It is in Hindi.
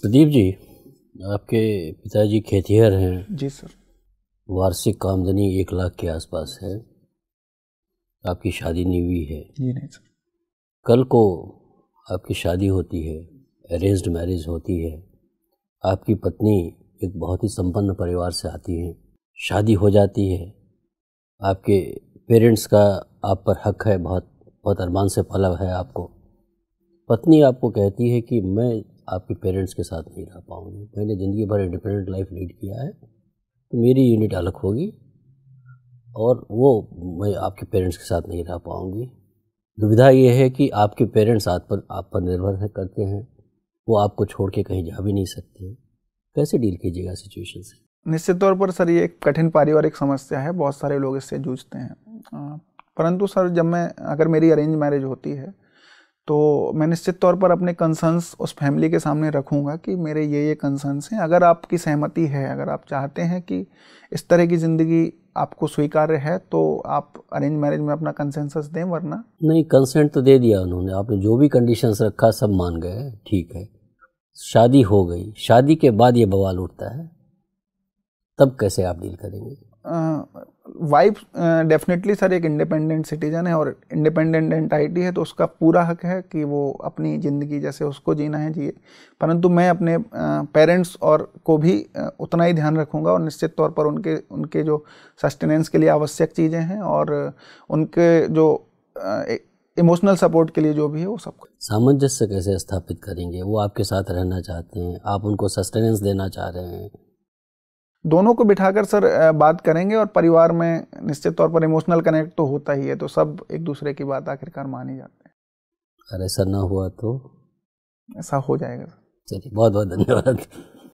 प्रदीप जी आपके पिताजी खेतिहर हैं जी सर वार्षिक आमदनी एक लाख के आसपास है आपकी शादी नहीं हुई है जी नहीं सर कल को आपकी शादी होती है अरेंज्ड मैरिज होती है आपकी पत्नी एक बहुत ही संपन्न परिवार से आती है शादी हो जाती है आपके पेरेंट्स का आप पर हक है बहुत बहुत अरमान से पलव है आपको पत्नी आपको कहती है कि मैं आपके पेरेंट्स के साथ नहीं रह पाऊँगी मैंने ज़िंदगी भर इंडिपेंडेंट लाइफ लीड किया है तो मेरी यूनिट अलग होगी और वो मैं आपके पेरेंट्स के साथ नहीं रह पाऊँगी दुविधा ये है कि आपके पेरेंट्स आप पर आप पर निर्भर है, करते हैं वो आपको छोड़ के कहीं जा भी नहीं सकते कैसे डील कीजिएगा सिचुएशन से निश्चित तौर पर सर ये एक कठिन पारिवारिक समस्या है बहुत सारे लोग इससे जूझते हैं परंतु सर जब मैं अगर मेरी अरेंज मैरिज होती है तो मैं निश्चित तौर पर अपने कंसर्न्स उस फैमिली के सामने रखूँगा कि मेरे ये ये कंसर्न्स हैं अगर आपकी सहमति है अगर आप चाहते हैं कि इस तरह की ज़िंदगी आपको स्वीकार्य है तो आप अरेंज मैरिज में अपना कंसेंसस दें वरना नहीं कंसेंट तो दे दिया उन्होंने आपने जो भी कंडीशंस रखा सब मान गए ठीक है शादी हो गई शादी के बाद ये बवाल उठता है तब कैसे आप डील करेंगे वाइफ डेफिनेटली सर एक इंडिपेंडेंट सिटीजन है और इंडिपेंडेंट एंटाइटी है तो उसका पूरा हक है कि वो अपनी ज़िंदगी जैसे उसको जीना है जिए परंतु मैं अपने पेरेंट्स और को भी उतना ही ध्यान रखूँगा और निश्चित तौर पर उनके उनके जो सस्टेनेंस के लिए आवश्यक चीज़ें हैं और उनके जो इमोशनल सपोर्ट के लिए जो भी है वो सब सामंजस्य कैसे स्थापित करेंगे वो आपके साथ रहना चाहते हैं आप उनको सस्टेनेंस देना चाह रहे हैं दोनों को बिठाकर सर बात करेंगे और परिवार में निश्चित तौर पर इमोशनल कनेक्ट तो होता ही है तो सब एक दूसरे की बात आखिरकार मानी जाते हैं अरे ऐसा ना हुआ तो ऐसा हो जाएगा सर चलिए बहुत बहुत धन्यवाद